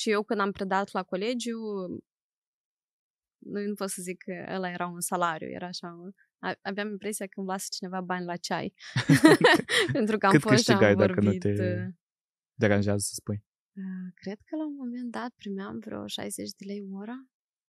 Și eu când am predat la colegiu, nu pot să zic că ăla era un salariu, era așa, aveam impresia că îmi lasă cineva bani la ceai. Pentru că am Cât fost și am vorbit. dacă nu te uh, deranjează să spui? Cred că la un moment dat primeam vreo 60 de lei ora